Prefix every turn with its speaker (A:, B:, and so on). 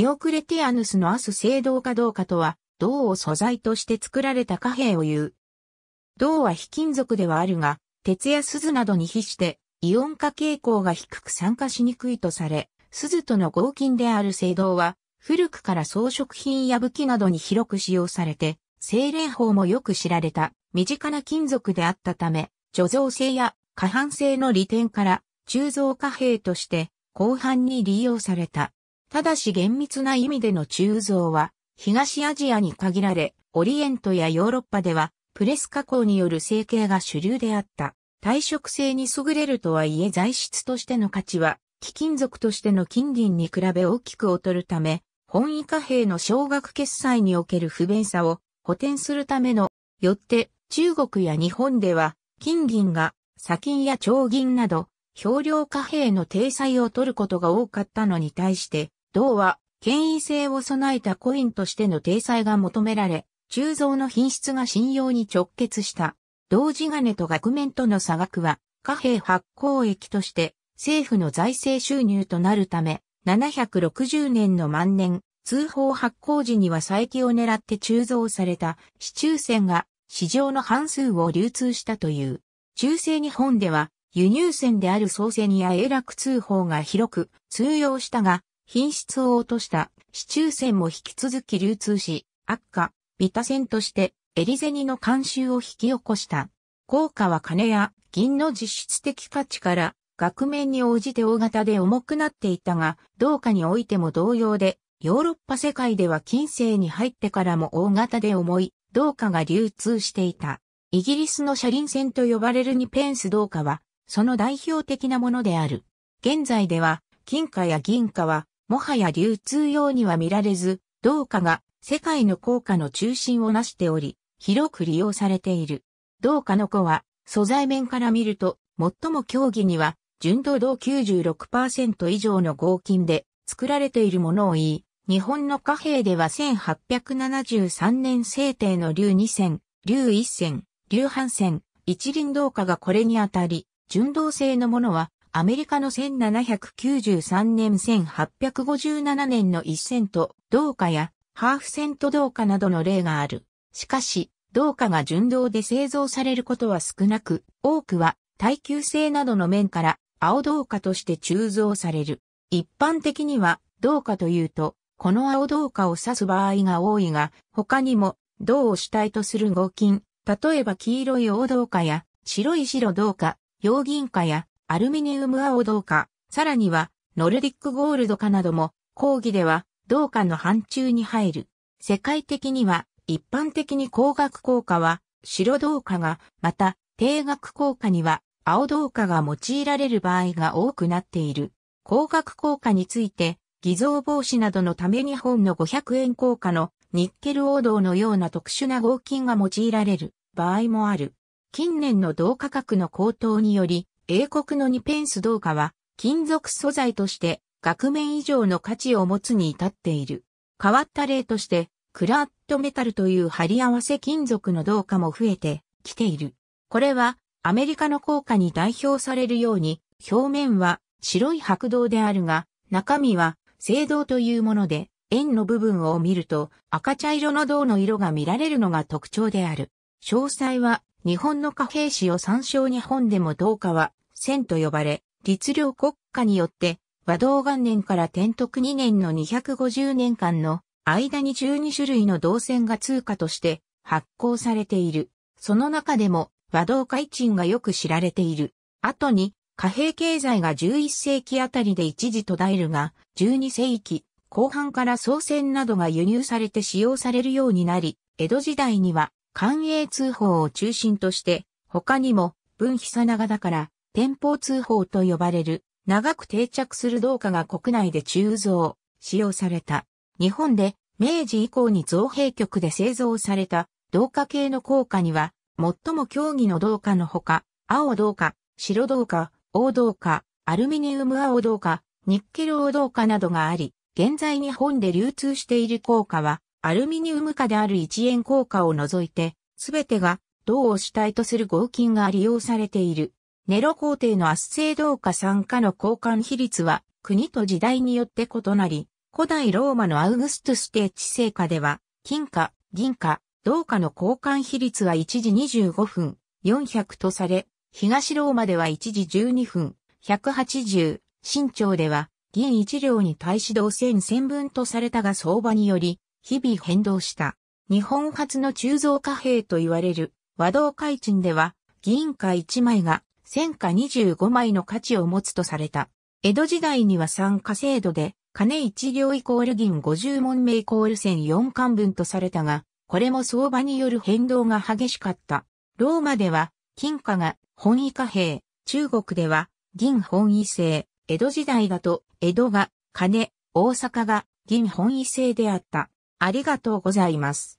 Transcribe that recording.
A: ディオクレティアヌスのアス聖堂かどうかとは、銅を素材として作られた貨幣を言う。銅は非金属ではあるが、鉄や鈴などに比して、イオン化傾向が低く酸化しにくいとされ、鈴との合金である聖堂は、古くから装飾品や武器などに広く使用されて、精霊法もよく知られた身近な金属であったため、貯蔵性や過半性の利点から鋳造貨幣として広範に利用された。ただし厳密な意味での鋳造は、東アジアに限られ、オリエントやヨーロッパでは、プレス加工による成形が主流であった。耐食性に優れるとはいえ材質としての価値は、貴金属としての金銀に比べ大きく劣るため、本位貨幣の少額決済における不便さを補填するための、よって中国や日本では、金銀が砂金や長銀など、少量貨幣の体裁を取ることが多かったのに対して、銅は、権威性を備えたコインとしての体裁が求められ、鋳造の品質が信用に直結した。同時金と額面との差額は、貨幣発行益として政府の財政収入となるため、760年の万年、通報発行時には佐伯を狙って鋳造された市中船が市場の半数を流通したという。中世日本では輸入船である総船や永楽通報が広く通用したが、品質を落とした市中線も引き続き流通し、悪化、ビタ線としてエリゼニの慣習を引き起こした。効果は金や銀の実質的価値から額面に応じて大型で重くなっていたが、同価においても同様で、ヨーロッパ世界では近世に入ってからも大型で重い銅貨が流通していた。イギリスの車輪線と呼ばれる2ペンス銅貨は、その代表的なものである。現在では、金貨や銀貨はもはや流通用には見られず、銅貨が世界の硬貨の中心をなしており、広く利用されている。銅貨の子は、素材面から見ると、最も競技には、純度銅96%以上の合金で作られているものを言い、日本の貨幣では1873年制定の竜2銭、竜1銭、竜半銭、一輪銅貨がこれにあたり、純銅製のものはアメリカの1793年1857年の一銭と同貨やハーフセント同価などの例がある。しかし、同貨が純銅で製造されることは少なく、多くは耐久性などの面から青銅貨として鋳造される。一般的には銅貨というと、この青銅貨を指す場合が多いが、他にも銅を主体とする合金、例えば黄色い黄銅貨や白い白銅貨、洋銀貨やアルミニウム青銅貨、さらにはノルディックゴールド貨なども、講義では銅貨の範疇に入る。世界的には一般的に高額硬貨は白銅貨が、また定額硬貨には青銅貨が用いられる場合が多くなっている。高額硬貨について偽造防止などのために本の500円硬貨のニッケル王銅のような特殊な合金が用いられる場合もある。近年の銅価格の高騰により、英国の2ペンス銅貨は、金属素材として、額面以上の価値を持つに至っている。変わった例として、クラットメタルという貼り合わせ金属の銅貨も増えてきている。これは、アメリカの硬貨に代表されるように、表面は白い白銅であるが、中身は青銅というもので、円の部分を見ると赤茶色の銅の色が見られるのが特徴である。詳細は日本の貨幣史を参照日本でも銅貨は線と呼ばれ、律令国家によって和道元年から天徳2年の250年間の間に12種類の銅線が通貨として発行されている。その中でも和道海賃がよく知られている。後に貨幣経済が11世紀あたりで一時途絶えるが、12世紀後半から総船などが輸入されて使用されるようになり、江戸時代には官営通報を中心として、他にも文久長だから、天保通報と呼ばれる、長く定着する銅貨が国内で鋳造、使用された。日本で明治以降に造幣局で製造された銅貨系の硬貨には、最も競技の銅貨のほか、青銅貨、白銅貨、黄銅貨、アルミニウム青銅貨、ニッケル黄銅貨などがあり、現在日本で流通している硬貨は、アルミニウム化である1円硬貨を除いて、すべてが銅を主体とする合金が利用されている。ネロ皇帝の圧政同化参加の交換比率は国と時代によって異なり、古代ローマのアウグストゥス帝治世下では、金貨、銀貨、銅貨の交換比率は1時25分、400とされ、東ローマでは1時12分、180、新朝では、銀1両に対し銅千1000分とされたが相場により、日々変動した。日本初の鋳造貨幣と言われる和銅海賃では、銀貨1枚が戦火貨25枚の価値を持つとされた。江戸時代には参加制度で、金1両イコール銀50問目イコール1 4巻分とされたが、これも相場による変動が激しかった。ローマでは、金貨が本位貨幣、中国では銀本位制、江戸時代だと江戸が金、大阪が銀本位制であった。ありがとうございます。